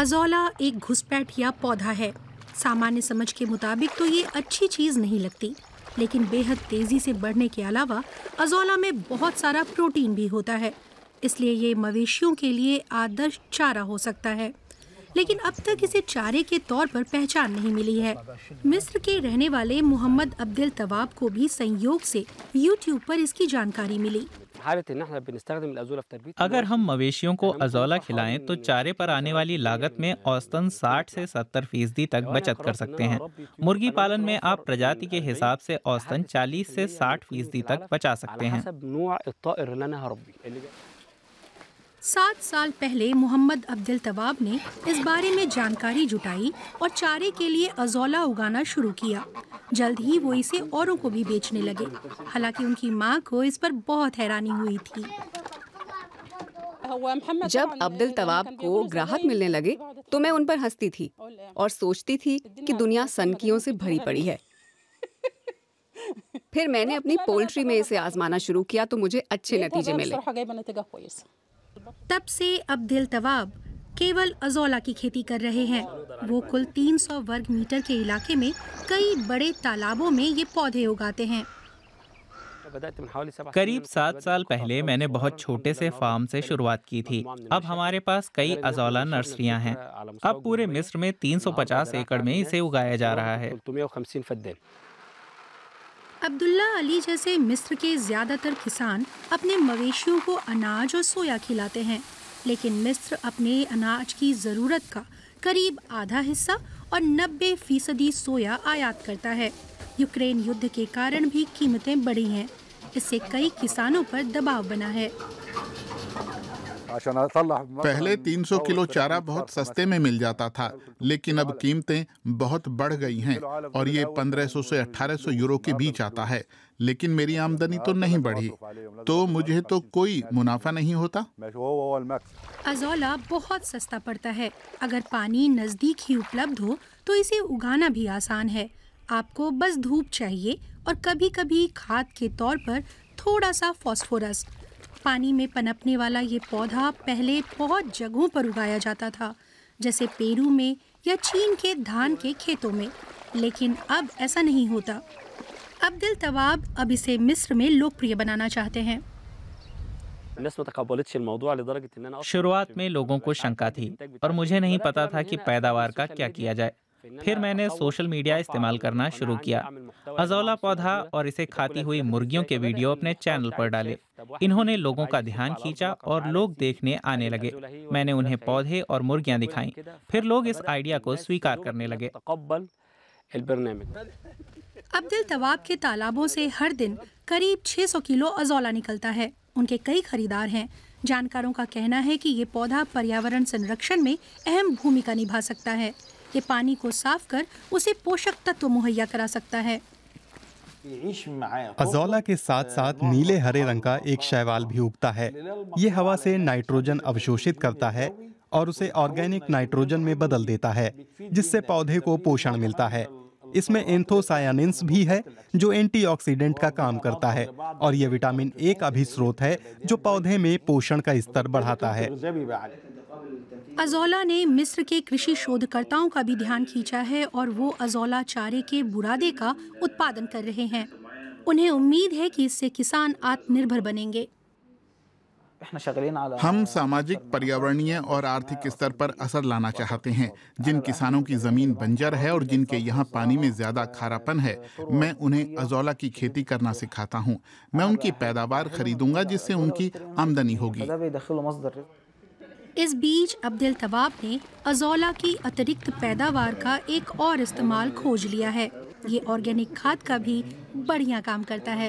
azolla एक घुसपैठ या पौधा है सामान्य समझ के मुताबिक तो ये अच्छी चीज़ नहीं लगती लेकिन बेहद तेज़ी से बढ़ने के अलावा अजोला में बहुत सारा प्रोटीन भी होता है इसलिए ये मवेशियों के लिए आदर्श चारा हो सकता है लेकिन अब तक इसे चारे के तौर पर पहचान नहीं मिली है मिस्र के रहने वाले मोहम्मद अब्दुल तवाब को भी संयोग से यूट्यूब पर इसकी जानकारी मिली अगर हम मवेशियों को अजोला खिलाएं तो चारे पर आने वाली लागत में औसतन 60 से 70 फीसदी तक बचत कर सकते हैं मुर्गी पालन में आप प्रजाति के हिसाब से औसतन 40 से 60 फीसदी तक बचा सकते हैं सात साल पहले मोहम्मद अब्दुल तवाब ने इस बारे में जानकारी जुटाई और चारे के लिए अजोला उगाना शुरू किया जल्द ही वो इसे औरों को भी बेचने लगे हालांकि उनकी माँ को इस पर बहुत हैरानी हुई थी जब अब्दुल तवाब को ग्राहक मिलने लगे तो मैं उन पर हंसती थी और सोचती थी कि दुनिया सनकियों से भरी पड़ी है फिर मैंने अपनी पोल्ट्री में इसे आजमाना शुरू किया तो मुझे अच्छे तो नतीजे मिले तब से अब्दिल तवाब केवल अजोला की खेती कर रहे हैं वो कुल 300 वर्ग मीटर के इलाके में कई बड़े तालाबों में ये पौधे उगाते हैं करीब सात साल पहले मैंने बहुत छोटे से फार्म से शुरुआत की थी अब हमारे पास कई अजौला नर्सरियां हैं अब पूरे मिस्र में 350 एकड़ में इसे उगाया जा रहा है अब्दुल्ला अली जैसे मिस्र के ज़्यादातर किसान अपने मवेशियों को अनाज और सोया खिलाते हैं लेकिन मिस्र अपने अनाज की ज़रूरत का करीब आधा हिस्सा और 90 फीसदी सोया आयात करता है यूक्रेन युद्ध के कारण भी कीमतें बढ़ी हैं इससे कई किसानों पर दबाव बना है पहले 300 किलो चारा बहुत सस्ते में मिल जाता था तो लेकिन अब कीमतें बहुत बढ़ गई हैं और तो ये 1500 से 1800 तो यूरो के बीच आता है लेकिन मेरी आमदनी तो नहीं बढ़ी मतलब तो मुझे तो कोई मुनाफा नहीं होता अजोला बहुत सस्ता पड़ता है अगर पानी नज़दीक ही उपलब्ध हो तो इसे उगाना भी आसान है आपको बस धूप चाहिए और कभी कभी खाद के तौर पर थोड़ा सा फॉस्फोरस पानी में पनपने वाला ये पौधा पहले बहुत जगहों पर उगाया जाता था जैसे पेरू में या चीन के धान के खेतों में लेकिन अब ऐसा नहीं होता अब्दुल तवाब अब इसे मिस्र में लोकप्रिय बनाना चाहते हैं शुरुआत में लोगों को शंका थी और मुझे नहीं पता था कि पैदावार का क्या किया जाए फिर मैंने सोशल मीडिया इस्तेमाल करना शुरू किया अजोला पौधा और इसे खाती हुई मुर्गियों के वीडियो अपने चैनल पर डाले इन्होंने लोगों का ध्यान खींचा और लोग देखने आने लगे मैंने उन्हें पौधे और मुर्गियां दिखाई फिर लोग इस आइडिया को स्वीकार करने लगे अब्दुल तवाब के तालाबों से हर दिन करीब 600 किलो अजोला निकलता है उनके कई खरीदार हैं जानकारों का कहना है कि ये पौधा पर्यावरण संरक्षण में अहम भूमिका निभा सकता है ये पानी को साफ कर उसे पोषक तत्व मुहैया करा सकता है अजौला के साथ साथ नीले हरे रंग का एक शैवाल भी उगता है ये हवा से नाइट्रोजन अवशोषित करता है और उसे ऑर्गेनिक नाइट्रोजन में बदल देता है जिससे पौधे को पोषण मिलता है इसमें एंथोसायानिन्स भी है जो एंटीऑक्सीडेंट का काम करता है और ये विटामिन ए का भी स्रोत है जो पौधे में पोषण का स्तर बढ़ाता है अजोला ने मिस्र के कृषि शोधकर्ताओं का भी ध्यान खींचा है और वो अजोला चारे के बुरादे का उत्पादन कर रहे हैं उन्हें उम्मीद है कि इससे किसान आत्मनिर्भर बनेंगे हम सामाजिक पर्यावरणीय और आर्थिक स्तर पर असर लाना चाहते हैं जिन किसानों की जमीन बंजर है और जिनके यहाँ पानी में ज्यादा खारापन है मैं उन्हें अजोला की खेती करना सिखाता हूँ मैं उनकी पैदावार खरीदूंगा जिससे उनकी आमदनी होगी इस बीच अब्दुल तवाब ने अजोला की अतिरिक्त पैदावार का एक और इस्तेमाल खोज लिया है ये ऑर्गेनिक खाद का भी बढ़िया काम करता है